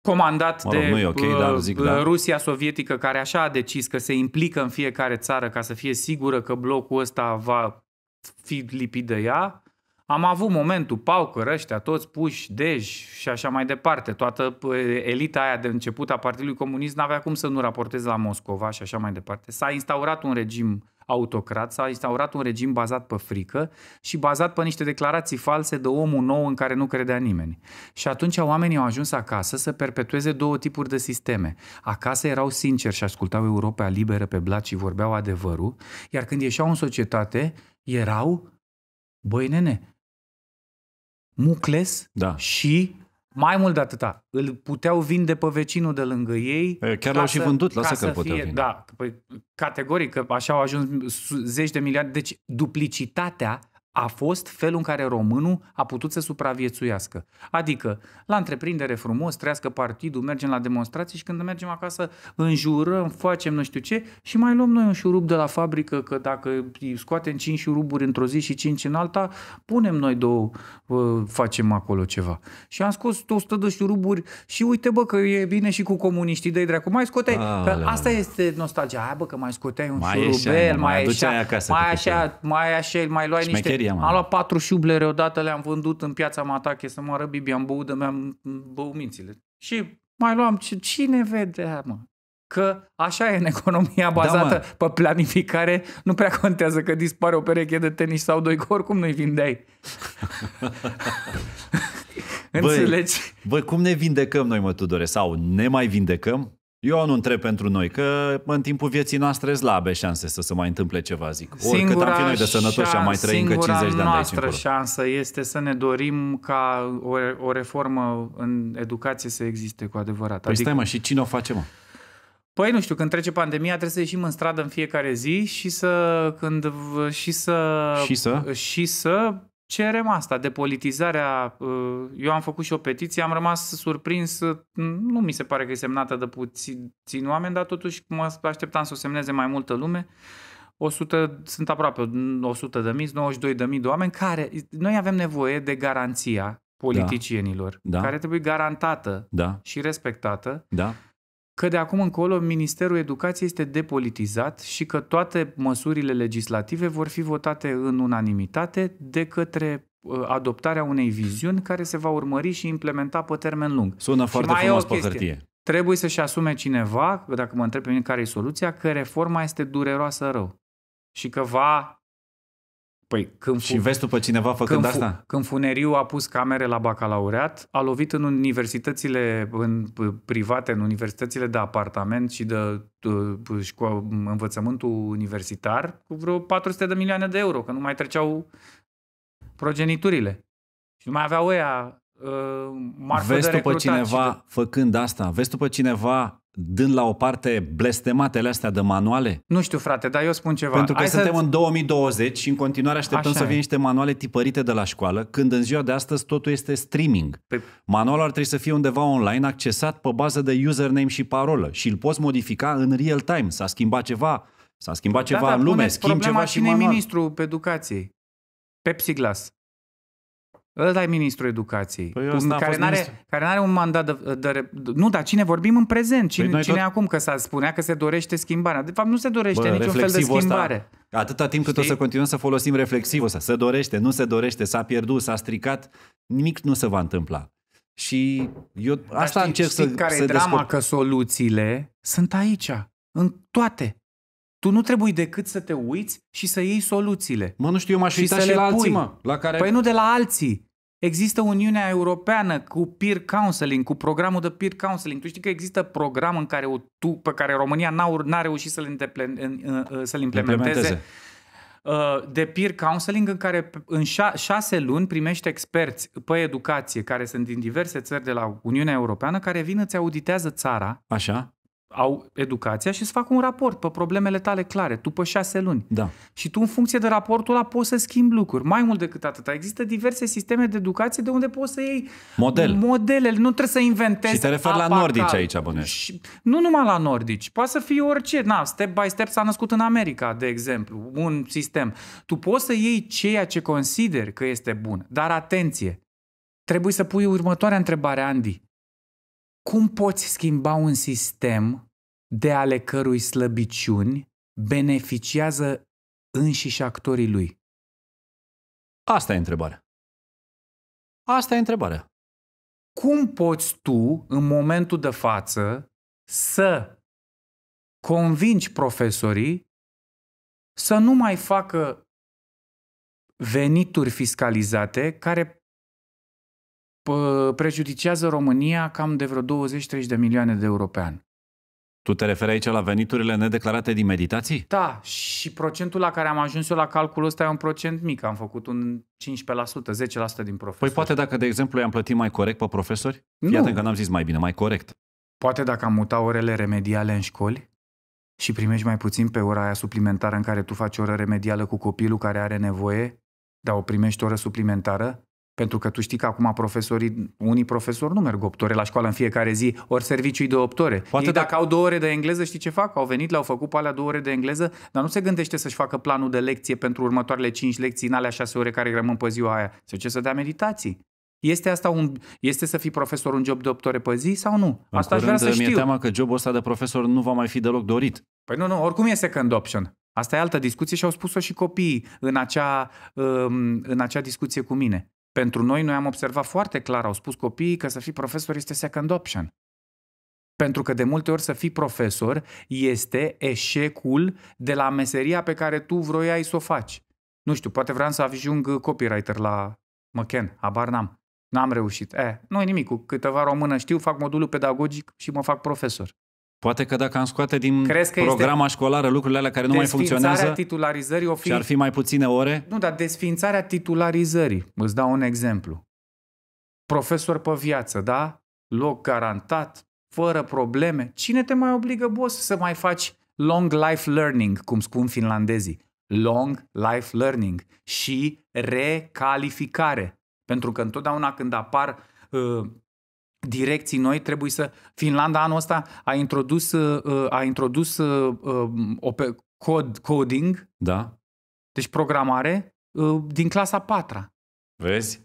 Comandat mă rog, de okay, uh, dar zic, uh, da. Rusia sovietică, care așa a decis că se implică în fiecare țară ca să fie sigură că blocul ăsta va fi lipit de ea. Am avut momentul pau ăștia toți puși, dej și așa mai departe. Toată elita aia de început a Partidului Comunist n-avea cum să nu raporteze la Moscova și așa mai departe. S-a instaurat un regim autocrat, s-a instaurat un regim bazat pe frică și bazat pe niște declarații false de omul nou în care nu credea nimeni. Și atunci oamenii au ajuns acasă să perpetueze două tipuri de sisteme. Acasă erau sinceri și ascultau Europa liberă pe blat și vorbeau adevărul, iar când ieșeau în societate, erau, băi nene, mucles da. și mai mult de atâta, îl puteau vinde pe vecinul de lângă ei. E, chiar l-au și vândut, lasă că îl puteau vinde. Da, păi, categoric, că așa au ajuns zeci de miliarde. Deci duplicitatea a fost felul în care românul a putut să supraviețuiască. Adică, la întreprindere frumos, trească partidul, mergem la demonstrații și când mergem acasă înjurăm, facem nu știu ce și mai luăm noi un șurub de la fabrică, că dacă scoatem 5 șuruburi într-o zi și 5 în alta, punem noi două, facem acolo ceva. Și am scos 100 de șuruburi și uite bă că e bine și cu comuniștii, de dracu, mai scoteai, că asta este nostalgia, aia bă că mai scoteai un mai șurubel, mai, mai așa, mai așa, mai așa, mai luai niște Biblia, Am luat patru șublere odată, le-am vândut în piața Matache să moară Biblia, am băut de mi-am băut mințile. Și mai luam, cine vedea, mă? Că așa e în economia da, bazată da, pe planificare, nu prea contează că dispare o pereche de tenis sau doi, că oricum nu-i vindeai. <laughs> Înțelegi? Băi, băi, cum ne vindecăm noi, mă, Tudore? Sau ne mai vindecăm? Eu nu întreb pentru noi, că în timpul vieții noastre slabe șanse să se mai întâmple ceva, zic. Singura Oricât am fi noi de sănătoși și am mai trăit încă 50 de ani de aici încolo. șansă este să ne dorim ca o, o reformă în educație să existe cu adevărat. Păi adică... stai mă, și cine o face mă? Păi nu știu, când trece pandemia trebuie să ieșim în stradă în fiecare zi și să când și să și să, și să cerem asta, depolitizarea. Uh, eu am făcut și o petiție, am rămas surprins, uh, nu mi se pare că e semnată de puțin oameni, dar totuși mă așteptam să o semneze mai multă lume. 100, sunt aproape 100 de mii, 92 de mii de oameni care, noi avem nevoie de garanția da. politicienilor, da. Da. care trebuie garantată da. și respectată. Da că de acum încolo Ministerul Educației este depolitizat și că toate măsurile legislative vor fi votate în unanimitate de către uh, adoptarea unei viziuni care se va urmări și implementa pe termen lung. Sună foarte mai frumos pe hârtie. Trebuie să-și asume cineva, dacă mă întreb pe mine care e soluția, că reforma este dureroasă rău și că va Păi, când și vezi tu pe cineva făcând când asta? Când Funeriu a pus camere la bacalaureat, a lovit în universitățile în private, în universitățile de apartament și de, de și cu învățământul universitar cu vreo 400 de milioane de euro, că nu mai treceau progeniturile. Și nu mai aveau ăia uh, marfă Vezi de tu pe cineva de... făcând asta? Vezi tu pe cineva dând la o parte blestematele astea de manuale? Nu știu, frate, dar eu spun ceva. Pentru că Hai suntem să... în 2020 și în continuare așteptăm Așa să vină niște manuale tipărite de la școală, când în ziua de astăzi totul este streaming. Pe... Păi- Manualul ar trebui să fie undeva online, accesat pe bază de username și parolă și îl poți modifica în real time. S-a schimbat ceva, s-a schimbat da, ceva da, în lume, schimb ceva și manual. pe educației? Pepsi Glass. Ăla e ministrul educației, păi care, n-are, ministru. care n-are un mandat de, de, de... Nu, dar cine vorbim în prezent? Cine, păi cine tot... acum? Că s-a spunea că se dorește schimbarea. De fapt, nu se dorește Bă, niciun fel de schimbare. Ăsta, atâta timp Știi? cât o să continuăm să folosim reflexivul ăsta. Se dorește, nu se dorește, s-a pierdut, s-a stricat. Nimic nu se va întâmpla. Și eu dar asta știi, încerc știi să care să e drama descop... că soluțiile sunt aici, în toate. Tu nu trebuie decât să te uiți și să iei soluțiile. Mă, nu știu, eu m-aș uita și, și la pui. alții, mă. La care... Păi nu de la alții. Există Uniunea Europeană cu peer counseling, cu programul de peer counseling. Tu știi că există program în care o, tu, pe care România n-a, n-a reușit să-l, inteple, să-l implementeze, implementeze. Uh, de peer counseling în care în șase luni primești experți pe educație care sunt din diverse țări de la Uniunea Europeană care vin îți auditează țara. Așa au educația și să facă un raport pe problemele tale clare, tu șase luni. Da. Și tu în funcție de raportul ăla poți să schimbi lucruri. Mai mult decât atât, există diverse sisteme de educație de unde poți să iei Model. modele. Nu trebuie să inventezi Și te referi la nordici aici, bănești. Și... Nu numai la nordici, poate să fie orice. Na, step by step s-a născut în America, de exemplu, un sistem. Tu poți să iei ceea ce consideri că este bun, dar atenție, trebuie să pui următoarea întrebare, Andy. Cum poți schimba un sistem de ale cărui slăbiciuni beneficiază înșiși actorii lui? Asta e întrebarea. Asta e întrebarea. Cum poți tu, în momentul de față, să convingi profesorii să nu mai facă venituri fiscalizate care prejudicează România cam de vreo 20-30 de milioane de euro pe an. Tu te referi aici la veniturile nedeclarate din meditații? Da, și procentul la care am ajuns eu la calculul ăsta e un procent mic. Am făcut un 15%, 10% din profesori. Păi poate dacă, de exemplu, i-am plătit mai corect pe profesori? Nu. Iată că n-am zis mai bine, mai corect. Poate dacă am mutat orele remediale în școli și primești mai puțin pe ora aia suplimentară în care tu faci oră remedială cu copilul care are nevoie, dar o primești oră suplimentară, pentru că tu știi că acum profesorii, unii profesori nu merg 8 ore la școală în fiecare zi, ori serviciu de 8 ore. Poate Ei, dacă... au 2 ore de engleză, știi ce fac? Au venit, le-au făcut pe alea 2 ore de engleză, dar nu se gândește să-și facă planul de lecție pentru următoarele 5 lecții în alea 6 ore care rămân pe ziua aia. Se ce să dea meditații. Este asta un, este să fii profesor un job de 8 ore pe zi sau nu? În asta curând, aș vrea să Mi-e teama că jobul ăsta de profesor nu va mai fi deloc dorit. Păi nu, nu, oricum e second option. Asta e altă discuție și au spus-o și copiii în acea, um, în acea discuție cu mine. Pentru noi, noi am observat foarte clar, au spus copiii că să fii profesor este second option. Pentru că de multe ori să fii profesor este eșecul de la meseria pe care tu vroiai să o faci. Nu știu, poate vreau să ajung copywriter la McKen, abar n-am. N-am reușit. Eh, nu e nimic, cu câteva română știu, fac modulul pedagogic și mă fac profesor. Poate că dacă am scoate din că programa școlară lucrurile alea care nu mai funcționează titularizării o fi... și ar fi mai puține ore? Nu, dar desfințarea titularizării. Îți dau un exemplu. Profesor pe viață, da? Loc garantat, fără probleme. Cine te mai obligă, boss, să mai faci long life learning, cum spun finlandezii? Long life learning și recalificare. Pentru că întotdeauna când apar uh, direcții noi, trebuie să... Finlanda anul ăsta a introdus, uh, uh, a introdus uh, cod, coding, da. deci programare, din clasa patra. Vezi?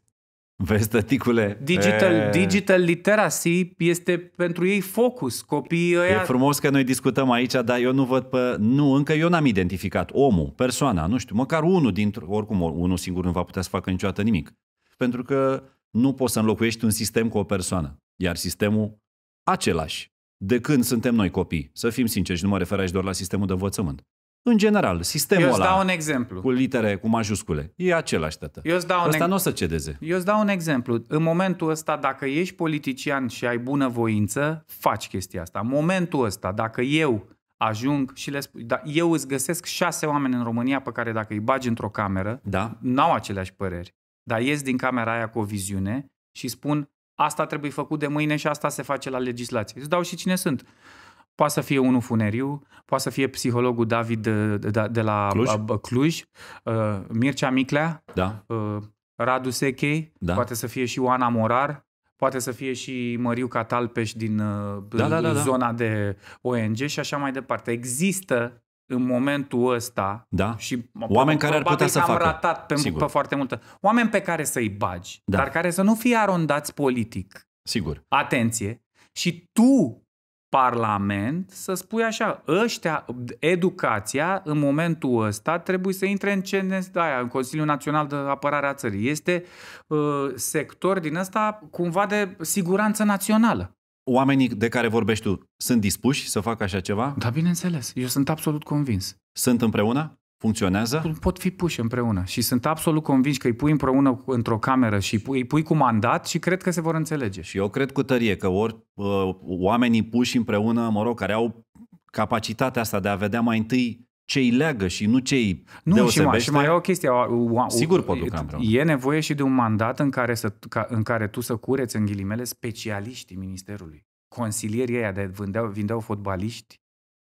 Vezi, tăticule? Digital, e... digital literacy este pentru ei focus. Copiii ăia... E frumos că noi discutăm aici, dar eu nu văd pe... Nu, încă eu n-am identificat omul, persoana, nu știu, măcar unul dintre... Oricum, unul singur nu va putea să facă niciodată nimic. Pentru că nu poți să înlocuiești un sistem cu o persoană. Iar sistemul același de când suntem noi copii. Să fim sinceri și nu mă refer aici doar la sistemul de învățământ. În general, sistemul Eu dau un exemplu. cu litere, cu majuscule, e același, tată. Eu îți dau Asta nu o să cedeze. Eu îți dau un exemplu. În momentul ăsta, dacă ești politician și ai bună voință, faci chestia asta. În momentul ăsta, dacă eu ajung și le spun... Da, eu îți găsesc șase oameni în România pe care dacă îi bagi într-o cameră, da. n-au aceleași păreri. Dar ies din camera aia cu o viziune și spun asta trebuie făcut de mâine și asta se face la legislație. Îți dau și cine sunt. Poate să fie unul Funeriu, poate să fie psihologul David uh, de, de, da, de la Cluj, uh, Cluj uh, Mircea Miclea, da. uh, Radu Sechei, da. poate să fie și Oana Morar, poate să fie și Măriu Catalpeș din uh, da, da, da, da, zona da. de ONG și așa mai departe. Există în momentul ăsta da? și oameni care ar putea să facă. ratat pe, pe foarte multă. Oameni pe care să-i bagi, da. dar care să nu fie arondați politic. Sigur. Atenție. Și tu, Parlament, să spui așa, ăștia, educația, în momentul ăsta, trebuie să intre în CNS, da, în Consiliul Național de Apărare a Țării. Este uh, sector din ăsta cumva de siguranță națională oamenii de care vorbești tu sunt dispuși să facă așa ceva? Da, bineînțeles. Eu sunt absolut convins. Sunt împreună? Funcționează? Pot fi puși împreună și sunt absolut convins că îi pui împreună într-o cameră și îi pui cu mandat și cred că se vor înțelege. Și eu cred cu tărie că ori uh, oamenii puși împreună, mă rog, care au capacitatea asta de a vedea mai întâi ce îi leagă și nu ce îi Nu, și mai, și mai e o chestie. O, o, Sigur pot duca împreună. E nevoie și de un mandat în care, să, ca, în care tu să cureți, în ghilimele, specialiștii ministerului. Consilierii ăia de vândeau, vindeau fotbaliști.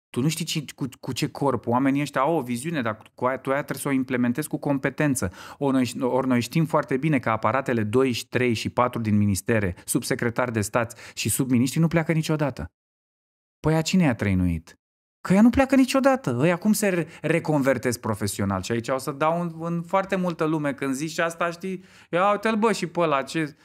Tu nu știi ce, cu, cu ce corp. Oamenii ăștia au o viziune, dar cu aia, tu aia trebuie să o implementezi cu competență. Ori noi, ori noi știm foarte bine că aparatele 2, 3 și 4 din ministere, subsecretari de stat și subministri nu pleacă niciodată. Păi a cine a trăinuit? Că ea nu pleacă niciodată. Ei acum se reconvertesc profesional și aici o să dau în, în foarte multă lume. Când zici asta, știi, ia uite-l bă și pe ăla, ce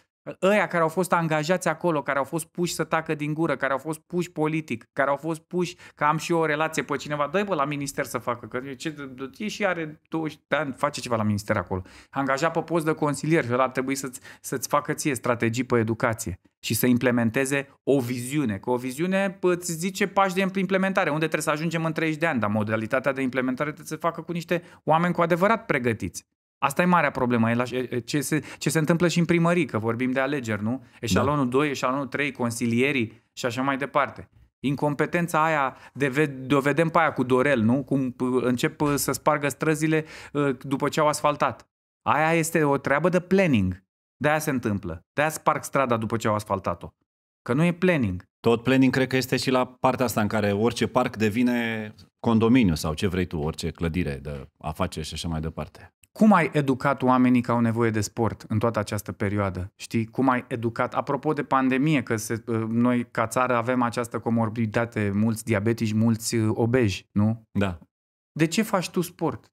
Ăia care au fost angajați acolo, care au fost puși să tacă din gură, care au fost puși politic, care au fost puși că am și eu o relație pe cineva, dă bă la minister să facă, că ce, e și are 20 de ani, face ceva la minister acolo. Angajat pe post de consilier, ăla ar trebui să-ți, să-ți facă ție strategii pe educație și să implementeze o viziune, că o viziune îți zice pași de implementare, unde trebuie să ajungem în 30 de ani, dar modalitatea de implementare trebuie să se facă cu niște oameni cu adevărat pregătiți. Asta e marea problemă. E la, ce, se, ce se întâmplă și în primării, că vorbim de alegeri, nu? Eșalonul da. 2, eșalonul 3, consilierii și așa mai departe. Incompetența aia, de de o vedem pe aia cu Dorel, nu? Cum încep să spargă străzile ă, după ce au asfaltat. Aia este o treabă de planning. De-aia se întâmplă. De-aia sparg strada după ce au asfaltat-o. Că nu e planning. Tot planning cred că este și la partea asta în care orice parc devine condominiu sau ce vrei tu, orice clădire de afaceri și așa mai departe. Cum ai educat oamenii că au nevoie de sport în toată această perioadă? Știi, cum ai educat? Apropo de pandemie, că se, ă, noi ca țară avem această comorbiditate, mulți diabetici, mulți ă, obeji, nu? Da. De ce faci tu sport?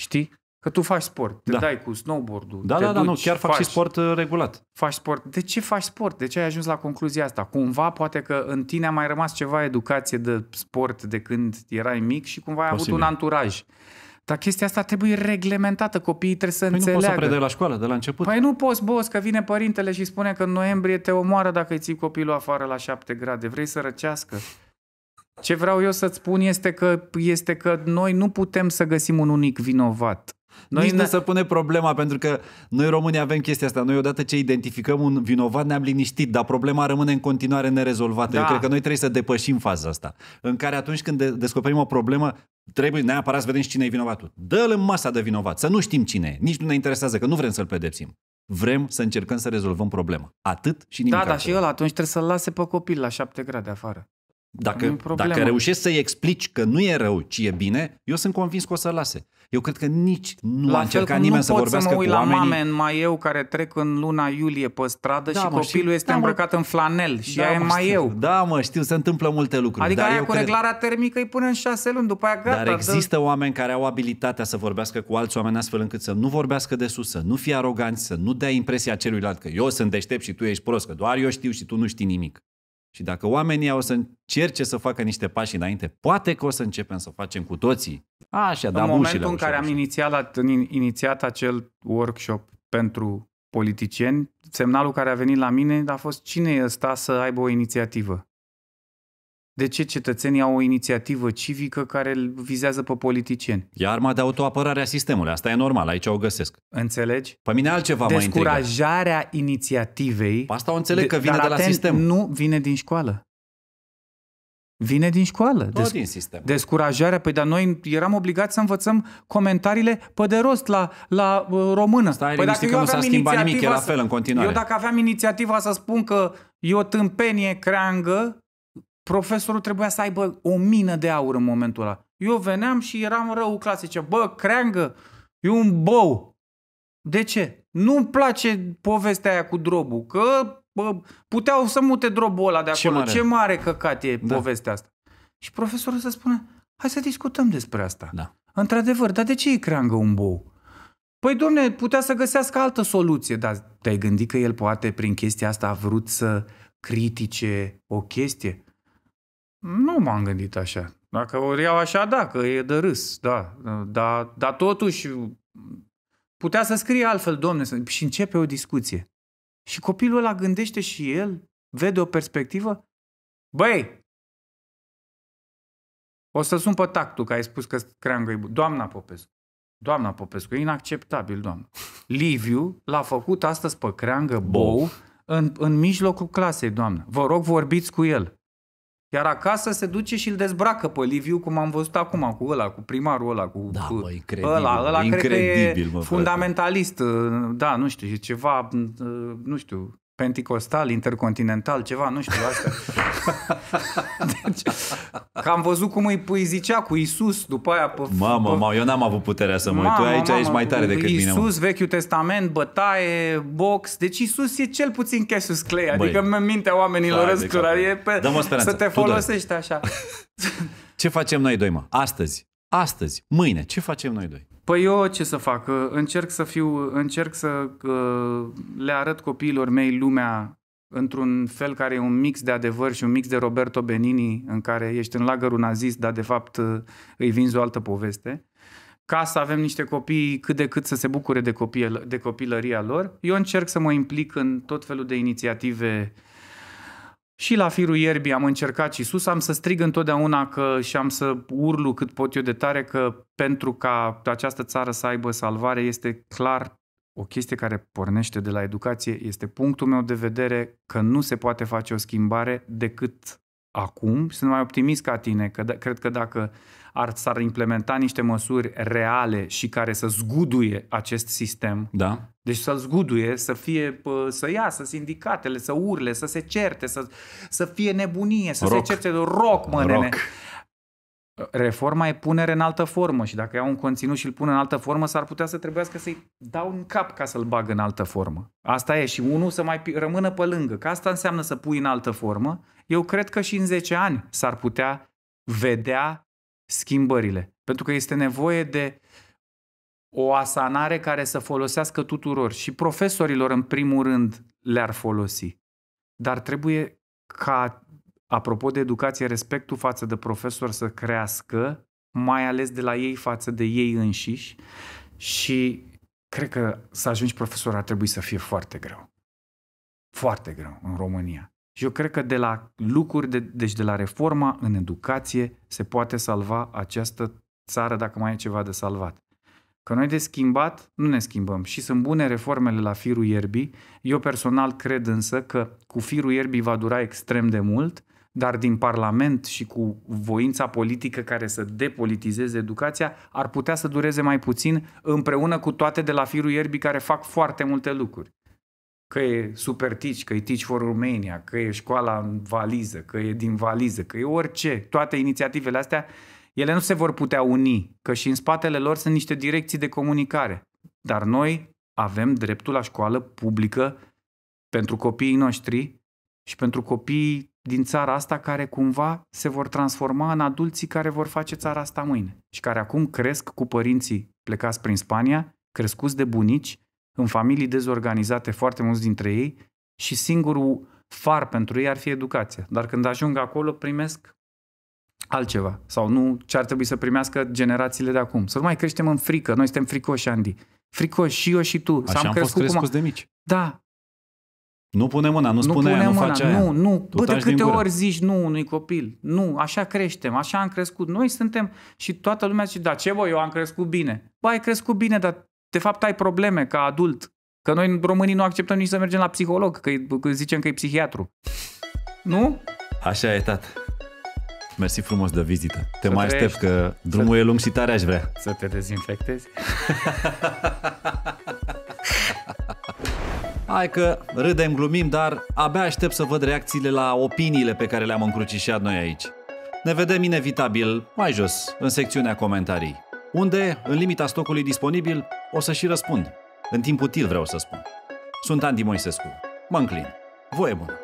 Știi? Că tu faci sport, te da. dai cu snowboard-ul, Da, te da, duci, da, nu, chiar faci, faci și sport ă, regulat. Faci sport. De ce faci sport? De ce ai ajuns la concluzia asta? Cumva poate că în tine a mai rămas ceva educație de sport de când erai mic și cumva ai Posibil. avut un anturaj. Da dar chestia asta trebuie reglementată, copiii trebuie să păi înțeleagă. nu poți să predai la școală de la început. Păi nu poți, boss, că vine părintele și spune că în noiembrie te omoară dacă îi ții copilul afară la 7 grade. Vrei să răcească? Ce vreau eu să-ți spun este că, este că noi nu putem să găsim un unic vinovat. Noi Nici ne... nu se pune problema, pentru că noi românii avem chestia asta. Noi odată ce identificăm un vinovat ne-am liniștit, dar problema rămâne în continuare nerezolvată. Da. Eu cred că noi trebuie să depășim faza asta, în care atunci când de- descoperim o problemă, trebuie neapărat să vedem și cine e vinovatul. Dă-l în masa de vinovat, să nu știm cine e. Nici nu ne interesează, că nu vrem să-l pedepsim. Vrem să încercăm să rezolvăm problema. Atât și nimic Da, dar și el atunci trebuie să-l lase pe copil la șapte grade afară. Dacă, dacă reușești să-i explici că nu e rău, ci e bine, eu sunt convins că o să lase. Eu cred că nici nu la a încercat nimeni nu să vorbească să mă uit cu oamenii. la mame, mai eu care trec în luna iulie pe stradă da, și mă, copilul și, este da, îmbrăcat mă, în flanel și da, aia mă, mai știu, eu. Da, mă, știu, se întâmplă multe lucruri. Adică dar aia eu cu cred... reglarea termică îi pune în șase luni, după aia gata. Dar există dă... oameni care au abilitatea să vorbească cu alți oameni astfel încât să nu vorbească de sus, să nu fie aroganți, să nu dea impresia celuilalt că eu sunt deștept și tu ești prost, că doar eu știu și tu nu știi nimic. Și dacă oamenii o să încerce să facă niște pași înainte, poate că o să începem să facem cu toții. Așa, da, momentul ușile, în care am inițiat, inițiat acel workshop pentru politicieni, semnalul care a venit la mine a fost cine e ăsta să aibă o inițiativă? De ce cetățenii au o inițiativă civică care îl vizează pe politicieni? E arma de autoapărare a sistemului. Asta e normal, aici o găsesc. Înțelegi? Pe mine altceva mă Descurajarea inițiativei... Asta o înțeleg de, că vine de la atent, sistem. Nu vine din școală. Vine din școală. Tot Descu- din sistem. Descurajarea. Păi, dar noi eram obligați să învățăm comentariile pe de rost la, la uh, română. Stai păi dacă că eu nu s-a schimbat nimic, e la fel în continuare. Eu dacă aveam inițiativa să spun că e o tâmpenie creangă, profesorul trebuia să aibă o mină de aur în momentul ăla. Eu veneam și eram rău clasă, zice, bă, creangă, e un bou. De ce? Nu-mi place povestea aia cu drobul, că bă, puteau să mute drobul ăla de acolo. Ce mare, ce mare căcat e da. povestea asta. Și profesorul să spune, hai să discutăm despre asta. Da. Într-adevăr, dar de ce e creangă un bou? Păi, domne, putea să găsească altă soluție, dar te-ai gândit că el poate prin chestia asta a vrut să critique o chestie? Nu m-am gândit așa. Dacă o iau așa, da, că e de râs, da. da dar da, totuși putea să scrie altfel, domne, și începe o discuție. Și copilul ăla gândește și el, vede o perspectivă. Băi, o să sun pe tactul, că ai spus că creangă e Doamna Popescu. Doamna Popescu, e inacceptabil, doamnă. Liviu l-a făcut astăzi pe creangă bou în, în mijlocul clasei, doamnă. Vă rog, vorbiți cu el. Iar acasă se duce și îl dezbracă pe Liviu, cum am văzut acum, cu ăla, cu primarul ăla, cu da, cu, incredibil, ăla, ăla incredibil, cred că mă, fundamentalist, frate. Uh, da, nu știu, ceva, uh, nu știu, penticostal, intercontinental, ceva, nu știu, asta. <laughs> <laughs> deci, că am văzut cum îi, îi zicea cu Isus după aia. Pe, mamă, pe... mamă, eu n-am avut puterea să mă uit. Tu aici mamă, ești mai tare decât Iisus, mine. Isus, Vechiul Testament, bătaie, box. Deci Isus e cel puțin Cassius Clay. Adică Băi, în mintea oamenilor răscura. Adică, e pe, să te folosești așa. <laughs> ce facem noi doi, mă? Astăzi. Astăzi, mâine, ce facem noi doi? Păi eu ce să fac? Încerc să fiu, încerc să uh, le arăt copiilor mei lumea într-un fel care e un mix de adevăr și un mix de Roberto Benini, în care ești în lagărul nazist, dar de fapt îi vinzi o altă poveste. Ca să avem niște copii cât de cât să se bucure de, copil, de copilăria lor, eu încerc să mă implic în tot felul de inițiative și la firul ierbii am încercat și sus, am să strig întotdeauna că și am să urlu cât pot eu de tare că pentru ca această țară să aibă salvare este clar o chestie care pornește de la educație este punctul meu de vedere că nu se poate face o schimbare decât acum. Sunt mai optimist ca tine, că d- cred că dacă ar, s-ar implementa niște măsuri reale și care să zguduie acest sistem, da. deci să-l zguduie, să fie să iasă sindicatele, să urle, să se certe, să, să fie nebunie, să rock. se certe rock, mă rock. Nene reforma e punere în altă formă și dacă iau un conținut și îl pun în altă formă, s-ar putea să trebuiască să-i dau un cap ca să-l bag în altă formă. Asta e și unul să mai rămână pe lângă, că asta înseamnă să pui în altă formă. Eu cred că și în 10 ani s-ar putea vedea schimbările, pentru că este nevoie de o asanare care să folosească tuturor și profesorilor în primul rând le-ar folosi. Dar trebuie ca Apropo de educație, respectul față de profesor să crească, mai ales de la ei față de ei înșiși și cred că să ajungi profesor ar trebui să fie foarte greu. Foarte greu în România. Și eu cred că de la lucruri, de, deci de la reforma în educație, se poate salva această țară dacă mai e ceva de salvat. Că noi de schimbat nu ne schimbăm și sunt bune reformele la firul ierbii. Eu personal cred însă că cu firul ierbii va dura extrem de mult dar din Parlament și cu voința politică care să depolitizeze educația, ar putea să dureze mai puțin împreună cu toate de la firul ierbii care fac foarte multe lucruri. Că e super tici, că e Teach for Romania, că e școala în valiză, că e din valiză, că e orice, toate inițiativele astea, ele nu se vor putea uni, că și în spatele lor sunt niște direcții de comunicare. Dar noi avem dreptul la școală publică pentru copiii noștri și pentru copiii din țara asta care cumva se vor transforma în adulții care vor face țara asta mâine și care acum cresc cu părinții plecați prin Spania, crescuți de bunici, în familii dezorganizate foarte mulți dintre ei și singurul far pentru ei ar fi educația. Dar când ajung acolo primesc altceva sau nu ce ar trebui să primească generațiile de acum. Să nu mai creștem în frică, noi suntem fricoși, Andy. Fricoși și eu și tu. Așa S-am am fost crescuți cum... de mici. Da, nu pune mâna, nu, nu spune aia, nu mâna, face aia. Nu, nu, bă, de câte ori zici nu unui copil, nu, așa creștem, așa am crescut. Noi suntem și toată lumea zice, da, ce voi? eu am crescut bine. Bă, ai crescut bine, dar de fapt ai probleme ca adult. Că noi românii nu acceptăm nici să mergem la psiholog, că, că zicem că e psihiatru. Nu? Așa e, tată. Mersi frumos de vizită. Te să mai trăiești. aștept că drumul să... e lung și tare aș vrea. Să te dezinfectezi. <laughs> Hai că râdem, glumim, dar abia aștept să văd reacțiile la opiniile pe care le-am încrucișat noi aici. Ne vedem inevitabil mai jos, în secțiunea comentarii, unde, în limita stocului disponibil, o să și răspund. În timp util vreau să spun. Sunt Andy Moisescu. Mă înclin. Voie bună!